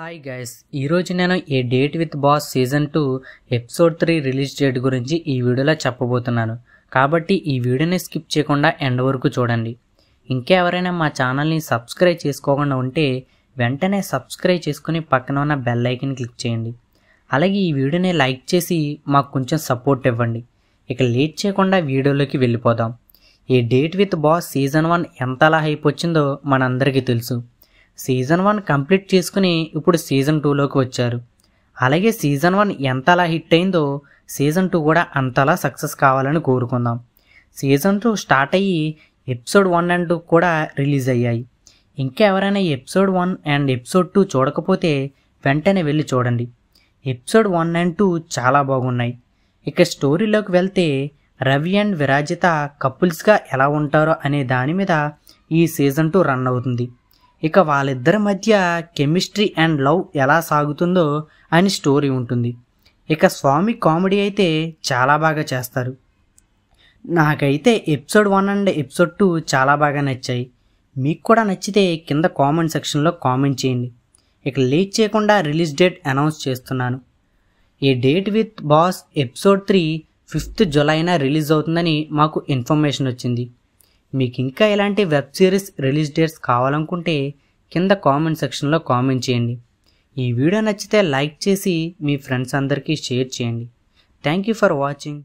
hi guys ఈరోజు నేను ఏ date with boss season two episode three release date గురించి ఈ వీడియోలో చెప్పబోతున్నాను కాబట్టి ఈ వీడియోని స్కిప్ చేయకుండా ఎండ్ వరకు చూడండి ఇంకా ఎవరైనా మా ఛానల్ని సబ్స్క్రైబ్ చేసుకోకుండా ఉంటే వెంటనే సబ్స్క్రైబ్ చేసుకుని పక్కన ఉన్న బెల్ ఐకన్ క్లిక్ చేయండి అలాగే ఈ వీడియోని లైక్ చేసి మాకు కొంచెం సపోర్ట్ ఇవ్వండి ఇక లేట్ చేయకుండా వీడియోలోకి వెళ్ళిపోదాం ఈ date with boss season one ఎంతలా హైప్ వచ్చిందో మనందరికీ తెలుసు సీజన్ వన్ కంప్లీట్ చేసుకుని ఇప్పుడు సీజన్ టూలోకి వచ్చారు అలాగే సీజన్ వన్ ఎంతలా హిట్ అయిందో సీజన్ టూ కూడా అంతలా సక్సెస్ కావాలని కోరుకుందాం సీజన్ టూ స్టార్ట్ అయ్యి ఎపిసోడ్ వన్ అండ్ టూ కూడా రిలీజ్ అయ్యాయి ఇంకా ఎవరైనా episode one and episode two చూడకపోతే వెంటనే వెళ్ళి చూడండి ఎపిసోడ్ వన్ అండ్ టూ చాలా బాగున్నాయి ఇక స్టోరీలోకి వెళ్తే రవి అండ్ విరాజిత కపుల్స్గా ఎలా ఉంటారో అనే దాని మీద ఈ సీజన్ టూ రన్ అవుతుంది ఇక వాళ్ళిద్దరి మధ్య కెమిస్ట్రీ అండ్ లవ్ ఎలా సాగుతుందో అని స్టోరీ ఉంటుంది ఇక స్వామి కామెడీ అయితే చాలా బాగా చేస్తారు నాకైతే episode one and episode two చాలా బాగా నచ్చాయి మీకు కూడా నచ్చితే కింద కామెంట్ సెక్షన్లో కామెంట్ చేయండి ఇక లేట్ చేయకుండా రిలీజ్ డేట్ అనౌన్స్ చేస్తున్నాను ఈ date with boss episode three fifth జులైన రిలీజ్ అవుతుందని మాకు ఇన్ఫర్మేషన్ వచ్చింది మీకు ఇంకా ఇలాంటి వెబ్ సిరీస్ రిలీజ్ డేట్స్ కావాలనుకుంటే కింద కామెంట్ సెక్షన్లో కామెంట్ చేయండి ఈ వీడియో నచ్చితే లైక్ చేసి మీ ఫ్రెండ్స్ అందరికీ షేర్ చేయండి థ్యాంక్ యూ ఫర్ వాచింగ్